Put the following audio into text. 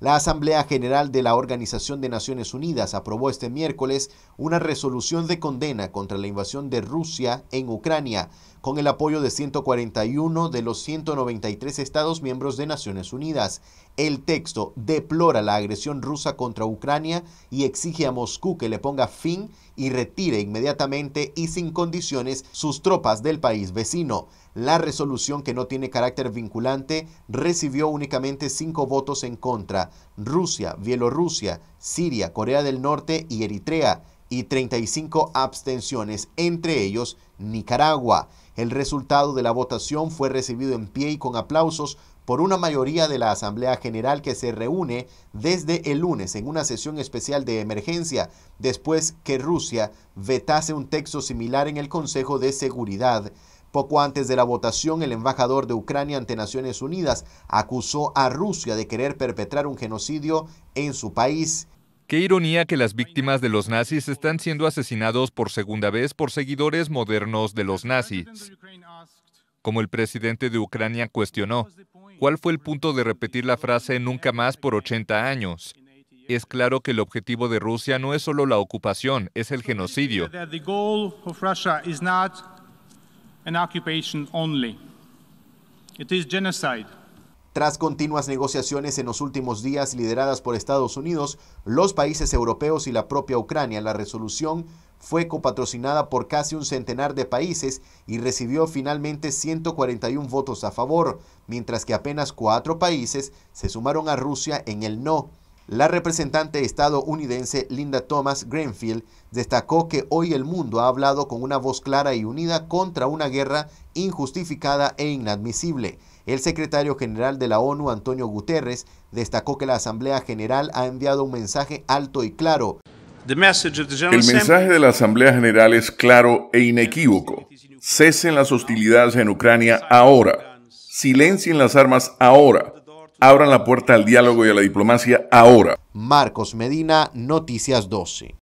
La Asamblea General de la Organización de Naciones Unidas aprobó este miércoles una resolución de condena contra la invasión de Rusia en Ucrania, con el apoyo de 141 de los 193 Estados miembros de Naciones Unidas. El texto deplora la agresión rusa contra Ucrania y exige a Moscú que le ponga fin y retire inmediatamente y sin condiciones sus tropas del país vecino. La resolución, que no tiene carácter vinculante, recibió únicamente cinco votos en contra Rusia, Bielorrusia, Siria, Corea del Norte y Eritrea, y 35 abstenciones, entre ellos Nicaragua. El resultado de la votación fue recibido en pie y con aplausos por una mayoría de la Asamblea General que se reúne desde el lunes en una sesión especial de emergencia, después que Rusia vetase un texto similar en el Consejo de Seguridad. Poco antes de la votación, el embajador de Ucrania ante Naciones Unidas acusó a Rusia de querer perpetrar un genocidio en su país. Qué ironía que las víctimas de los nazis están siendo asesinados por segunda vez por seguidores modernos de los nazis. Como el presidente de Ucrania cuestionó, ¿cuál fue el punto de repetir la frase nunca más por 80 años? Es claro que el objetivo de Rusia no es solo la ocupación, es el genocidio occupation only. It is genocide. Tras continuas negociaciones en los últimos días lideradas por Estados Unidos, los países europeos y la propia Ucrania, la resolución fue copatrocinada por casi un centenar de países y recibió finalmente 141 votos a favor, mientras que apenas cuatro países se sumaron a Rusia en el no. La representante estadounidense Linda Thomas Greenfield destacó que hoy el mundo ha hablado con una voz clara y unida contra una guerra injustificada e inadmisible. El secretario general de la ONU, Antonio Guterres, destacó que la Asamblea General ha enviado un mensaje alto y claro. El mensaje de la Asamblea General es claro e inequívoco. Cesen las hostilidades en Ucrania ahora. Silencien las armas ahora Abran la puerta al diálogo y a la diplomacia ahora. Marcos Medina, Noticias 12.